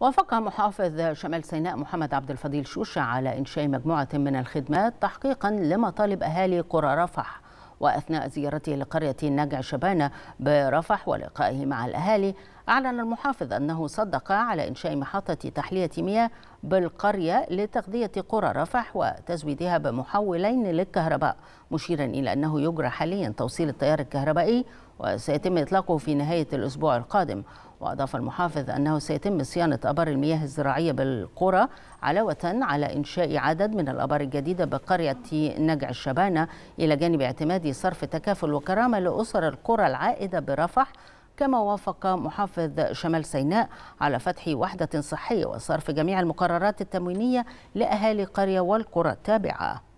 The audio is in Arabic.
وافق محافظ شمال سيناء محمد عبد الفضيل شوشة على إنشاء مجموعة من الخدمات تحقيقا لمطالب أهالي قرى رفح وأثناء زيارته لقرية نجع شبانة برفح ولقائه مع الأهالي أعلن المحافظ أنه صدق على إنشاء محطة تحلية مياه بالقرية لتغذية قرى رفح وتزويدها بمحولين للكهرباء مشيرا إلى أنه يجرى حاليا توصيل التيار الكهربائي وسيتم إطلاقه في نهاية الأسبوع القادم وأضاف المحافظ أنه سيتم صيانة أبار المياه الزراعية بالقرى علاوة على إنشاء عدد من الأبار الجديدة بقرية نجع الشبانة إلى جانب اعتماد صرف تكافل وكرامة لأسر القرى العائدة برفح كما وافق محافظ شمال سيناء على فتح وحدة صحية وصرف جميع المقررات التموينية لأهالي القرية والقرى التابعة